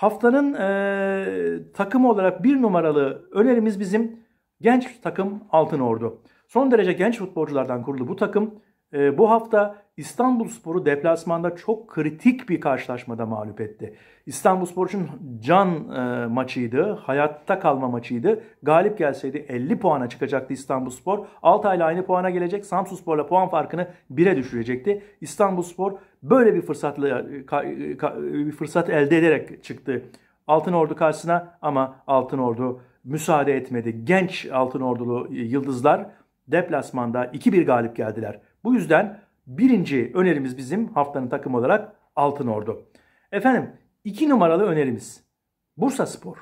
Haftanın e, takım olarak bir numaralı önerimiz bizim genç takım Altın Ordu. Son derece genç futbolculardan kurulu bu takım e, bu hafta İstanbul Sporu deplasmanda çok kritik bir karşılaşmada mağlup etti. İstanbul Spor için can e, maçıydı, hayatta kalma maçıydı. Galip gelseydi 50 puana çıkacaktı İstanbul Spor. ile aynı puana gelecek, Samsun Spor'la puan farkını 1'e düşürecekti. İstanbul Spor böyle bir fırsatla e, e, e, bir fırsat elde ederek çıktı Altın Ordu karşısına ama Altın Ordu müsaade etmedi. Genç Altın Ordulu yıldızlar deplasmanda 2-1 galip geldiler. Bu yüzden birinci önerimiz bizim haftanın takım olarak Altın Ordu. Efendim iki numaralı önerimiz Bursa Spor.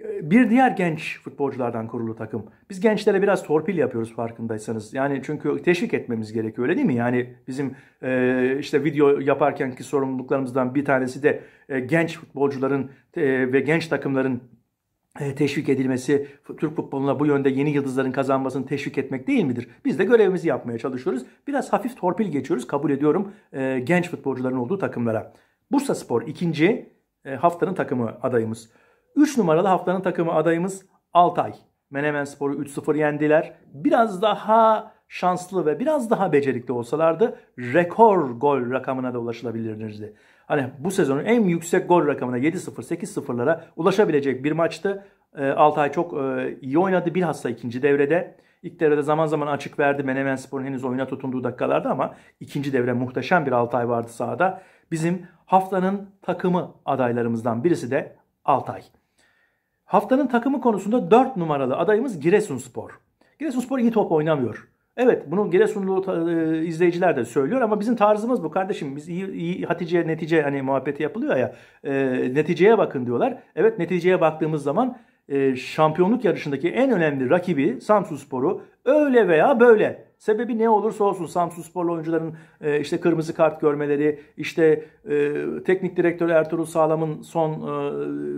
Ee, bir diğer genç futbolculardan kurulu takım. Biz gençlere biraz torpil yapıyoruz farkındaysanız. Yani çünkü teşvik etmemiz gerekiyor öyle değil mi? Yani bizim e, işte video yaparkenki sorumluluklarımızdan bir tanesi de e, genç futbolcuların e, ve genç takımların e, teşvik edilmesi, Türk futboluna bu yönde yeni yıldızların kazanmasını teşvik etmek değil midir? Biz de görevimizi yapmaya çalışıyoruz. Biraz hafif torpil geçiyoruz kabul ediyorum e, genç futbolcuların olduğu takımlara. Bursa Spor ikinci e, haftanın takımı adayımız. 3 numaralı haftanın takımı adayımız Altay. Menemen Spor'u 3-0 yendiler. Biraz daha şanslı ve biraz daha becerikli olsalardı rekor gol rakamına da ulaşılabilirdi. Hani bu sezonun en yüksek gol rakamına 7-0, 8-0'lara ulaşabilecek bir maçtı. E, Altay çok e, iyi oynadı bilhassa ikinci devrede. İlk devrede zaman zaman açık verdi. Menemen Spor'un henüz oyuna tutunduğu dakikalarda ama ikinci devre muhteşem bir Altay vardı sahada. Bizim haftanın takımı adaylarımızdan birisi de Altay. Haftanın takımı konusunda 4 numaralı adayımız Giresunspor. Giresunspor iyi top oynamıyor. Evet bunu Giresunlu e, izleyiciler de söylüyor ama bizim tarzımız bu kardeşim. Biz iyi, iyi Hatice netice hani muhabbeti yapılıyor ya e, neticeye bakın diyorlar. Evet neticeye baktığımız zaman e, şampiyonluk yarışındaki en önemli rakibi Samsun Spor'u öyle veya böyle. Sebebi ne olursa olsun Samsun Sporlu oyuncuların e, işte kırmızı kart görmeleri, işte e, teknik direktör Ertuğrul Sağlam'ın son e,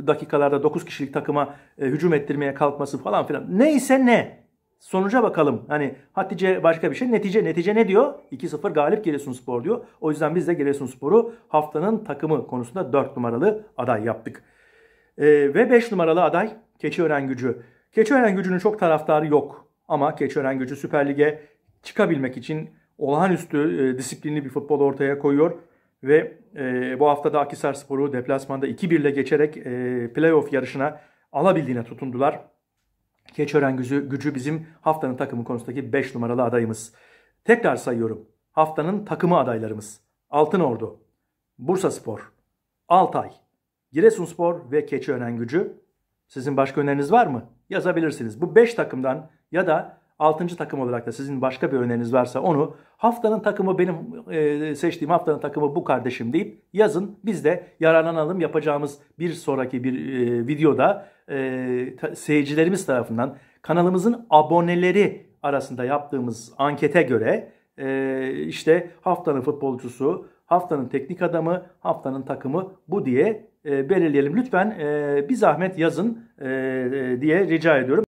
dakikalarda 9 kişilik takıma e, hücum ettirmeye kalkması falan filan. Neyse ne. Sonuca bakalım. Hani Hatice başka bir şey. Netice netice ne diyor? 2-0 galip Giresunspor diyor. O yüzden biz de Giresunspor'u haftanın takımı konusunda 4 numaralı aday yaptık. Ee, ve 5 numaralı aday Keçiören Gücü. Keçiören Gücü'nün çok taraftarı yok. Ama Keçiören Gücü Süper Lig'e çıkabilmek için olağanüstü e, disiplinli bir futbol ortaya koyuyor. Ve e, bu hafta da Akisar Sporu deplasmanda 2-1 ile geçerek e, playoff yarışına alabildiğine tutundular. Keçören gücü, gücü bizim haftanın takımı konusundaki 5 numaralı adayımız. Tekrar sayıyorum. Haftanın takımı adaylarımız. Altın Ordu, Bursa Spor, Altay, Giresun Spor ve Keçiören Gücü. Sizin başka öneriniz var mı? Yazabilirsiniz. Bu 5 takımdan ya da Altıncı takım olarak da sizin başka bir öneriniz varsa onu haftanın takımı benim e, seçtiğim haftanın takımı bu kardeşim deyip yazın. Biz de yararlanalım yapacağımız bir sonraki bir e, videoda e, ta, seyircilerimiz tarafından kanalımızın aboneleri arasında yaptığımız ankete göre e, işte haftanın futbolcusu, haftanın teknik adamı, haftanın takımı bu diye e, belirleyelim. Lütfen e, bir zahmet yazın e, e diye rica ediyorum.